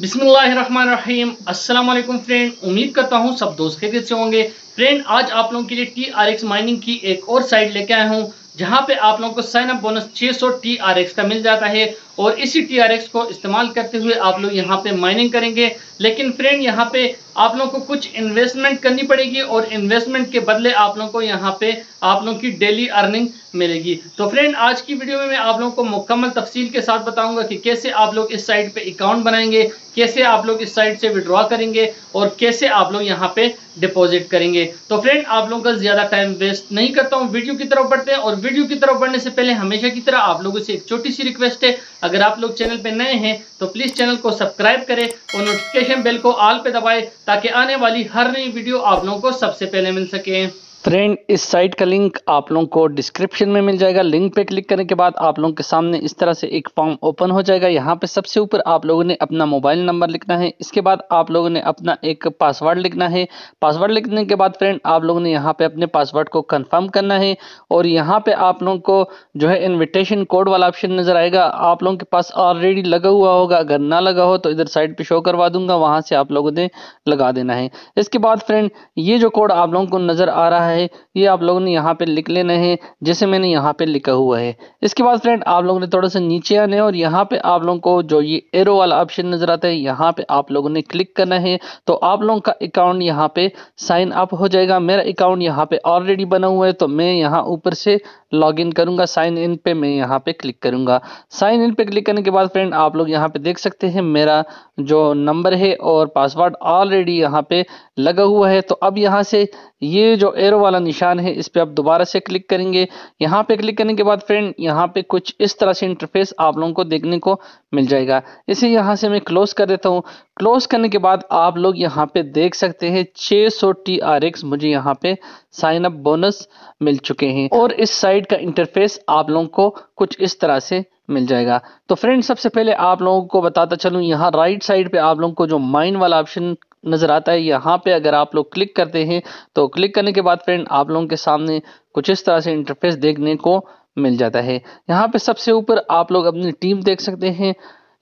बिसमीम असलम फ्रेंड उम्मीद करता हूँ सब दोस्त खैरियत से होंगे फ्रेंड आज आप लोगों के लिए टी आर एक्स माइनिंग की एक और साइट लेके आया हूँ जहाँ पे आप लोगों को sign up bonus 600 T R X का मिल जाता है और इसी टी को इस्तेमाल करते हुए आप लोग यहाँ पे माइनिंग करेंगे लेकिन फ्रेंड यहाँ पे आप लोगों को कुछ इन्वेस्टमेंट करनी पड़ेगी और इन्वेस्टमेंट के बदले आप लोगों को यहाँ पे आप लोगों की डेली अर्निंग मिलेगी तो फ्रेंड आज की वीडियो में मैं आप लोगों को मुकम्मल तफसील के साथ बताऊंगा कि कैसे आप लोग इस साइट पे अकाउंट बनाएंगे कैसे आप लोग इस साइट से विड्रॉ करेंगे और कैसे आप लोग यहाँ पे डिपॉजिट करेंगे तो फ्रेंड आप लोगों का ज़्यादा टाइम वेस्ट नहीं करता हूँ वीडियो की तरफ बढ़ते हैं और वीडियो की तरफ बढ़ने से पहले हमेशा की तरह आप लोगों से एक छोटी सी रिक्वेस्ट है अगर आप लोग चैनल पर नए हैं तो प्लीज़ चैनल को सब्सक्राइब करें और नोटिफिकेशन बेल को ऑल पे दबाएं ताकि आने वाली हर नई वीडियो आप लोगों को सबसे पहले मिल सके फ्रेंड इस साइट का लिंक आप लोगों को डिस्क्रिप्शन में मिल जाएगा लिंक पे क्लिक करने के बाद आप लोगों के सामने इस तरह से एक फॉर्म ओपन हो जाएगा यहाँ पे सबसे ऊपर आप लोगों ने अपना मोबाइल नंबर लिखना है इसके बाद आप लोगों ने अपना एक पासवर्ड लिखना है पासवर्ड लिखने के बाद फ्रेंड आप लोगों ने यहाँ पे अपने पासवर्ड को कन्फर्म करना है और यहाँ पे आप लोगों को जो है इन्विटेशन कोड वाला ऑप्शन नजर आएगा आप लोगों के पास ऑलरेडी लगा हुआ होगा अगर ना लगा हो तो इधर साइड पर शो करवा दूंगा वहाँ से आप लोगों ने लगा देना है इसके बाद फ्रेंड ये जो कोड आप लोगों को नजर आ रहा है है ये आप लोगों ने यहाँ पे लिख लेने हैं जैसे मैंने यहाँ पे लिखा हुआ है इसके बाद फ्रेंड आप लोगों ने थोड़ा सा नीचे आना है और यहाँ पे आप लोगों को जो ये एरो वाला ऑप्शन नजर आता है यहाँ पे आप लोगों ने क्लिक करना है तो आप लोगों का अकाउंट यहाँ पे साइन अप हो जाएगा मेरा अकाउंट यहाँ पे ऑलरेडी बना हुआ है तो मैं यहाँ ऊपर से लॉग इन करूंगा साइन इन पे मैं यहाँ पे क्लिक करूंगा साइन इन पे क्लिक करने के बाद फ्रेंड आप लोग यहाँ पे देख सकते हैं मेरा जो नंबर है और पासवर्ड ऑलरेडी यहाँ पे लगा हुआ है तो अब यहाँ से ये जो एरो वाला निशान है इस पर आप दोबारा से क्लिक करेंगे यहाँ पे क्लिक करने के बाद फ्रेंड यहाँ पे कुछ इस तरह से इंटरफेस आप लोगों को देखने को मिल जाएगा इसे यहाँ से मैं क्लोज कर देता हूँ क्लोज करने के बाद आप लोग यहाँ पे देख सकते हैं 600 सौ टी आर एक्स मुझे यहाँ पे साइन अप बोनस मिल चुके हैं और इस साइड का इंटरफेस आप लोगों को कुछ इस तरह से मिल जाएगा तो फ्रेंड सबसे पहले आप लोगों को बताता चलूं यहाँ राइट साइड पे आप लोगों को जो माइन वाला ऑप्शन नज़र आता है यहाँ पे अगर आप लोग क्लिक करते हैं तो क्लिक करने के बाद फ्रेंड आप लोगों के सामने कुछ इस तरह से इंटरफेस देखने को मिल जाता है यहाँ पे सबसे ऊपर आप लोग अपनी टीम देख सकते हैं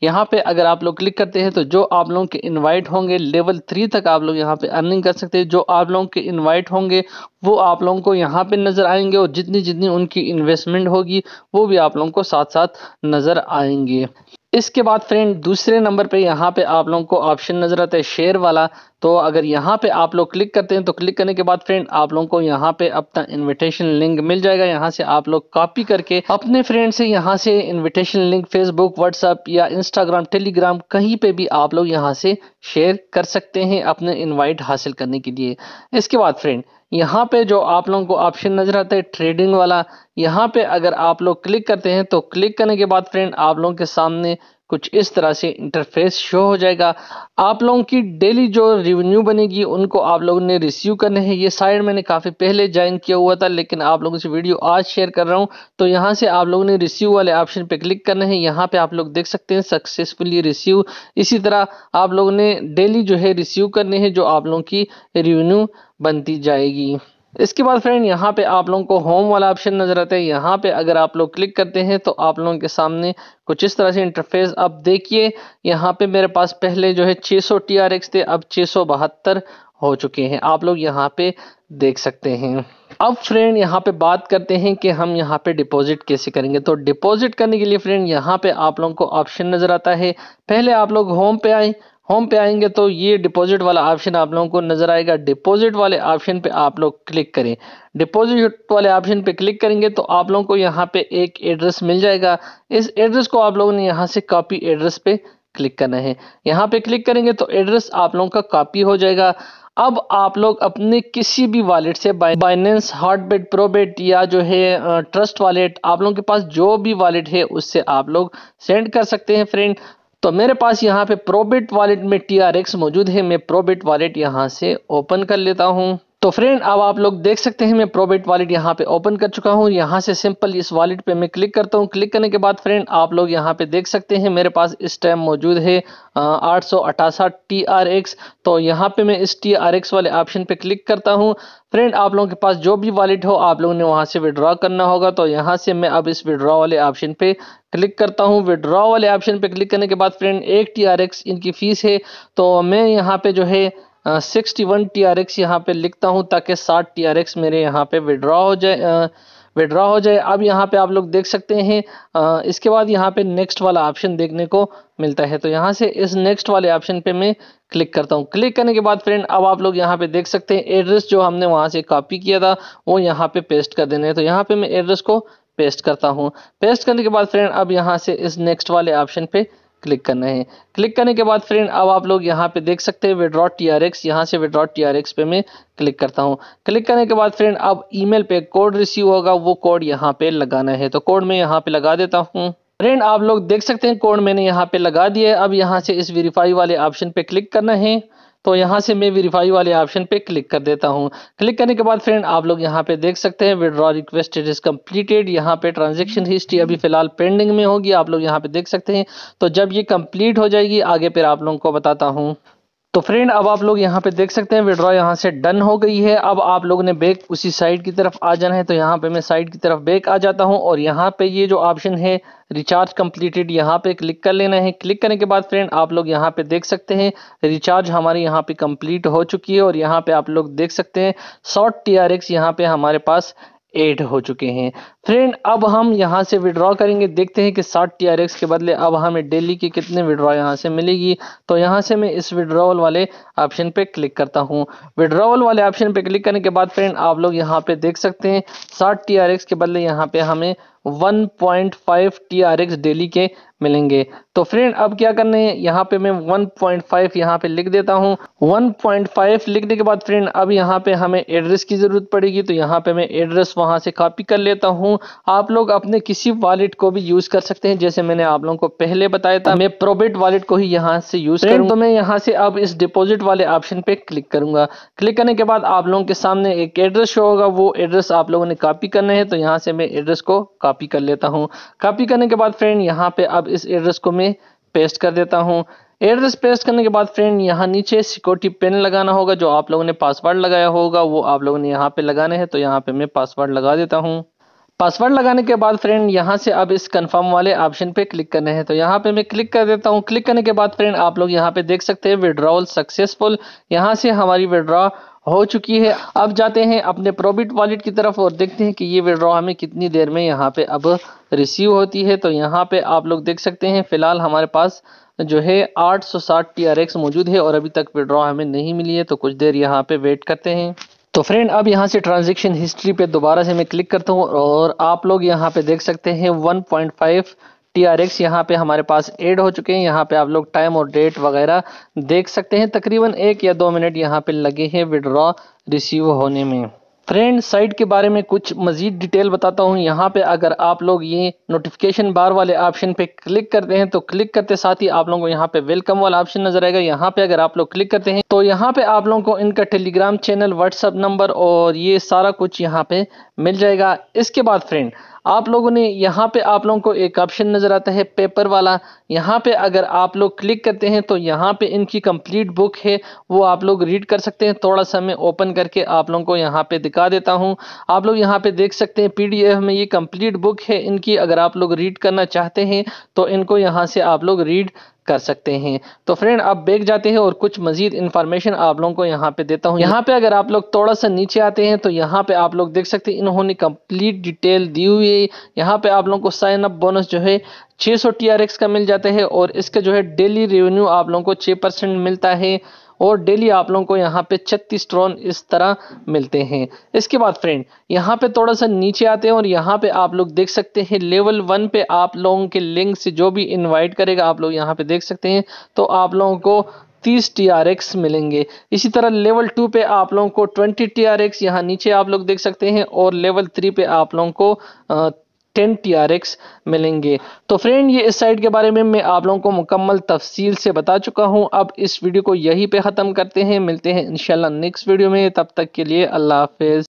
यहाँ पे अगर आप लोग क्लिक करते हैं तो जो आप लोगों के इनवाइट होंगे लेवल थ्री तक आप लोग यहाँ पे अर्निंग कर सकते हैं जो आप लोगों के इनवाइट होंगे वो आप लोगों को यहाँ पे नज़र आएंगे और जितनी जितनी उनकी इन्वेस्टमेंट होगी वो भी आप लोगों को साथ साथ नज़र आएंगे इसके बाद फ्रेंड दूसरे नंबर पे यहाँ पे आप लोगों को ऑप्शन नज़र आता है शेयर वाला तो अगर यहाँ पे आप लोग क्लिक करते हैं तो क्लिक करने के बाद फ्रेंड आप लोगों को यहाँ पे अपना इनविटेशन लिंक मिल जाएगा यहाँ से आप लोग कॉपी करके अपने फ्रेंड से यहाँ से इनविटेशन लिंक फेसबुक व्हाट्सअप या इंस्टाग्राम टेलीग्राम कहीं पे भी आप लोग यहाँ से शेयर कर सकते हैं अपने इन्वाइट हासिल करने के लिए इसके बाद फ्रेंड यहाँ पे जो आप लोगों को ऑप्शन नज़र आता है ट्रेडिंग वाला यहाँ पे अगर आप लोग क्लिक करते हैं तो क्लिक करने के बाद फ्रेंड आप लोगों के सामने कुछ इस तरह से इंटरफेस शो हो जाएगा आप लोगों की डेली जो रिवेन्यू बनेगी उनको आप लोगों ने रिसीव करने हैं ये साइड मैंने काफ़ी पहले ज्वाइन किया हुआ था लेकिन आप लोगों से वीडियो आज शेयर कर रहा हूँ तो यहाँ से आप लोगों ने रिसीव वाले ऑप्शन पे क्लिक करना है यहाँ पे आप लोग देख सकते हैं सक्सेसफुली रिसीव इसी तरह आप लोगों ने डेली जो है रिसीव करने हैं जो आप लोगों की रिवेन्यू बनती जाएगी इसके बाद फ्रेंड यहाँ पे आप लोगों को होम वाला ऑप्शन नज़र आता है यहाँ पे अगर आप लोग क्लिक करते हैं तो आप लोगों के सामने कुछ इस तरह से इंटरफेस आप देखिए यहाँ पे मेरे पास पहले जो है 600 सौ टी थे अब बहत्तर हो चुके हैं आप लोग यहाँ पे देख सकते हैं अब फ्रेंड यहाँ पे बात करते हैं कि हम यहाँ पे डिपॉजिट कैसे करेंगे तो डिपॉजिट करने के लिए फ्रेंड यहाँ पे आप लोगों को ऑप्शन नज़र आता है पहले आप लोग होम पे आए होम पे आएंगे तो ये डिपॉजिट वाला ऑप्शन आप लोगों को नज़र आएगा डिपॉजिट वाले ऑप्शन पे आप लोग क्लिक करें डिपॉजिट वाले ऑप्शन पे क्लिक करेंगे तो आप लोगों को यहाँ पे एक एड्रेस मिल जाएगा इस एड्रेस को आप लोगों ने यहाँ से कॉपी एड्रेस पे क्लिक करना है यहाँ पे क्लिक करेंगे तो एड्रेस आप लोगों का कॉपी हो जाएगा अब आप लोग अपने किसी भी वॉलेट से बाइनेंस हॉटबेट प्रोबेट या जो है ट्रस्ट वॉलेट आप लोगों के पास जो भी वॉलेट है उससे आप लोग सेंड कर सकते हैं फ्रेंड तो मेरे पास यहाँ पे प्रोबिट वॉलेट में टी आर एक्स मौजूद है मैं प्रोबिट वॉलेट यहाँ से ओपन कर लेता हूँ तो फ्रेंड अब आप लोग देख सकते हैं मैं प्रोबेट वॉलेट यहाँ पे ओपन कर चुका हूँ यहाँ से सिंपल इस वॉलेट पे मैं क्लिक करता हूँ क्लिक करने के बाद फ्रेंड आप लोग यहाँ पे देख सकते हैं मेरे पास इस टाइम मौजूद है आठ सौ तो यहाँ पे मैं इस टी वाले ऑप्शन पे क्लिक करता हूँ फ्रेंड आप लोगों के पास जो भी वॉलेट हो आप लोगों ने वहाँ से विड्रॉ करना होगा तो यहाँ से मैं अब इस विड्रॉ वाले ऑप्शन पे क्लिक करता हूँ विड्रॉ वाले ऑप्शन पे क्लिक करने के बाद फ्रेंड एक टी इनकी फीस है तो मैं यहाँ पे जो है sixty one T R X यहाँ पर लिखता हूँ ताकि साठ टी आर एक्स मेरे यहाँ पे विड्रॉ हो जाए विड्रॉ हो जाए अब यहाँ पे आप लोग देख सकते हैं आ, इसके बाद यहाँ पे नेक्स्ट वाला ऑप्शन देखने को मिलता है तो यहाँ से इस नेक्स्ट वाले ऑप्शन पे मैं क्लिक करता हूँ क्लिक करने के बाद फ्रेंड अब आप लोग यहाँ पे देख सकते हैं एड्रेस जो हमने वहाँ से कॉपी किया था वो यहाँ पर पे पेस्ट कर देने है तो यहाँ पर मैं एड्रेस को पेस्ट करता हूँ पेस्ट करने के बाद फ्रेंड अब यहाँ से इस नेक्स्ट वाले ऑप्शन पर क्लिक करना है क्लिक करने के बाद फ्रेंड अब आप लोग यहाँ पे देख सकते हैं विड्रॉ टी आर एक्स यहाँ से विड्रॉ टी आर एक्स पे मैं क्लिक करता हूँ क्लिक करने के बाद फ्रेंड अब ईमेल पे कोड रिसीव होगा वो कोड यहाँ पे लगाना है तो कोड मैं यहाँ पे लगा देता हूँ फ्रेंड आप लोग देख सकते हैं कोड मैंने यहाँ पे लगा दिया है अब यहाँ से इस वेरीफाई वाले ऑप्शन पे क्लिक करना है तो यहाँ से मैं वेरीफाई वाले ऑप्शन पे क्लिक कर देता हूँ क्लिक करने के बाद फ्रेंड आप लोग यहाँ पे देख सकते हैं विड्रॉ रिक्वेस्ट इज कम्प्लीटेड यहाँ पे ट्रांजेक्शन हिस्ट्री अभी फिलहाल पेंडिंग में होगी आप लोग यहाँ पे देख सकते हैं तो जब ये कम्प्लीट हो जाएगी आगे फिर आप लोगों को बताता हूँ तो फ्रेंड अब आप लोग यहाँ पे देख सकते हैं विड्रॉ यहाँ से डन हो गई है अब आप लोग ने बैक उसी साइड की तरफ आ जाना है तो यहाँ पे मैं साइड की तरफ बैक आ जाता हूँ और यहाँ पे ये जो ऑप्शन है रिचार्ज कंप्लीटेड यहाँ पे क्लिक कर लेना है क्लिक करने के बाद फ्रेंड आप लोग यहाँ पे देख सकते हैं रिचार्ज हमारे यहाँ पे कंप्लीट हो चुकी है और यहाँ पे आप लोग देख सकते हैं शॉर्ट टी आर एक्स यहाँ पे हमारे पास एट हो चुके हैं फ्रेंड अब हम यहां से विड्रॉ करेंगे देखते हैं कि साठ टी के बदले अब हमें डेली के कितने विड्रॉ यहां से मिलेगी तो यहां से मैं इस विड्रॉवल वाले ऑप्शन पे क्लिक करता हूं विड्रॉवल वाले ऑप्शन पे क्लिक करने के बाद फ्रेंड आप लोग यहां पे देख सकते हैं साठ टी के बदले यहाँ पे हमें वन पॉइंट डेली के मिलेंगे तो फ्रेंड अब क्या करने हैं यहाँ पे मैं 1.5 पॉइंट यहाँ पे लिख देता हूँ 1.5 लिखने के बाद फ्रेंड अब यहाँ पे हमें एड्रेस की ज़रूरत पड़ेगी तो यहाँ पे मैं एड्रेस वहाँ से कॉपी कर लेता हूँ आप लोग अपने किसी वॉलेट को भी यूज़ कर सकते हैं जैसे मैंने आप लोगों को पहले बताया था मैं प्रोबेट वॉलेट को ही यहाँ से यूज़ करूँ तो मैं यहाँ से अब इस डिपोजिट वाले ऑप्शन पे क्लिक करूंगा क्लिक करने के बाद आप लोगों के सामने एक एड्रेस शो होगा वो एड्रेस आप लोगों ने कॉपी करने है तो यहाँ से मैं एड्रेस को कॉपी कर लेता हूँ कॉपी करने के बाद फ्रेंड यहाँ पे अब अब इस एड्रेस को मैं पेस्ट कर देता हूँ एड्रेस पेस्ट करने के बाद फ्रेंड यहाँ नीचे सिक्योरिटी पिन लगाना होगा जो आप लोगों ने पासवर्ड लगाया होगा वो आप लोगों ने यहाँ पे लगाने हैं तो यहाँ पे मैं पासवर्ड लगा देता हूँ पासवर्ड लगाने के बाद फ्रेंड यहाँ से अब इस कंफर्म वाले ऑप्शन पे क्लिक करने हैं तो यहाँ पे मैं क्लिक कर देता हूँ क्लिक करने के बाद फ्रेंड आप लोग यहाँ पे देख सकते हैं विड्रॉल सक्सेसफुल यहाँ से हमारी विड्रॉ हो चुकी है अब जाते हैं अपने प्रॉफिट वॉलेट की तरफ और देखते हैं कि ये विड्रॉ हमें कितनी देर में यहाँ पे अब रिसीव होती है तो यहाँ पे आप लोग देख सकते हैं फिलहाल हमारे पास जो है 860 एक्स मौजूद है और अभी तक विड्रॉ हमें नहीं मिली है तो कुछ देर यहाँ पे वेट करते हैं तो फ्रेंड अब यहाँ से ट्रांजेक्शन हिस्ट्री पे दोबारा से मैं क्लिक करता हूँ और आप लोग यहाँ पे देख सकते हैं वन टी आर एक्स यहाँ पे हमारे पास एड हो चुके हैं यहाँ पे आप लोग टाइम और डेट वगैरह देख सकते हैं तकरीबन एक या दो मिनट यहाँ पे लगे हैं विड्रॉ रिसीव होने में फ्रेंड साइट के बारे में कुछ मज़ीद डिटेल बताता हूँ यहाँ पे अगर आप लोग ये नोटिफिकेशन बार वाले ऑप्शन पे क्लिक करते हैं तो क्लिक करते साथ ही आप लोगों को यहाँ पे वेलकम वाला ऑप्शन नजर आएगा यहाँ पे अगर आप लोग क्लिक करते हैं तो यहाँ पे आप लोगों को इनका टेलीग्राम चैनल व्हाट्सअप नंबर और ये सारा कुछ यहाँ पे मिल जाएगा इसके बाद फ्रेंड आप लोगों ने यहाँ पे आप लोगों को एक ऑप्शन नज़र आता है पेपर वाला यहाँ पे अगर आप लोग क्लिक करते हैं तो यहाँ पे इनकी कंप्लीट बुक है वो आप लोग रीड कर सकते हैं थोड़ा सा मैं ओपन करके आप लोगों को यहाँ पे दिखा देता हूँ आप लोग यहाँ पे देख सकते हैं पीडीएफ में ये कंप्लीट बुक है इनकी अगर आप लोग रीड करना चाहते हैं तो इनको यहाँ से आप लोग रीड कर सकते हैं तो फ्रेंड आप बेग जाते हैं और कुछ मजीद इंफॉर्मेशन आप लोगों को यहाँ पे देता हूँ यहाँ पे अगर आप लोग थोड़ा सा नीचे आते हैं तो यहाँ पे आप लोग देख सकते हैं इन्होंने कंप्लीट डिटेल दी हुई है यहाँ पे आप लोगों को साइन अप बोनस जो है 600 TRX का मिल जाता है और इसका जो है डेली रेवेन्यू आप लोगों को 6 मिलता है और डेली आप लोगों को यहाँ पे छत्तीस ट्रॉन इस तरह मिलते हैं इसके बाद फ्रेंड यहाँ पे थोड़ा सा नीचे आते हैं और यहाँ पे आप लोग देख सकते हैं लेवल वन पे आप लोगों के लिंक से जो भी इन्वाइट करेगा आप लोग यहाँ पे देख सकते हैं तो आप लोगों को 30 TRX मिलेंगे इसी तरह लेवल टू पे आप लोगों को 20 TRX यहाँ नीचे आप लोग देख सकते हैं और लेवल थ्री पे आप लोगों को टेन टी आर एक्स मिलेंगे तो फ्रेंड ये इस साइट के बारे में मैं आप लोगों को मुकम्मल तफसील से बता चुका हूँ अब इस वीडियो को यहीं पे ख़त्म करते हैं मिलते हैं इनशाला नेक्स्ट वीडियो में तब तक के लिए अल्लाह हाफिज़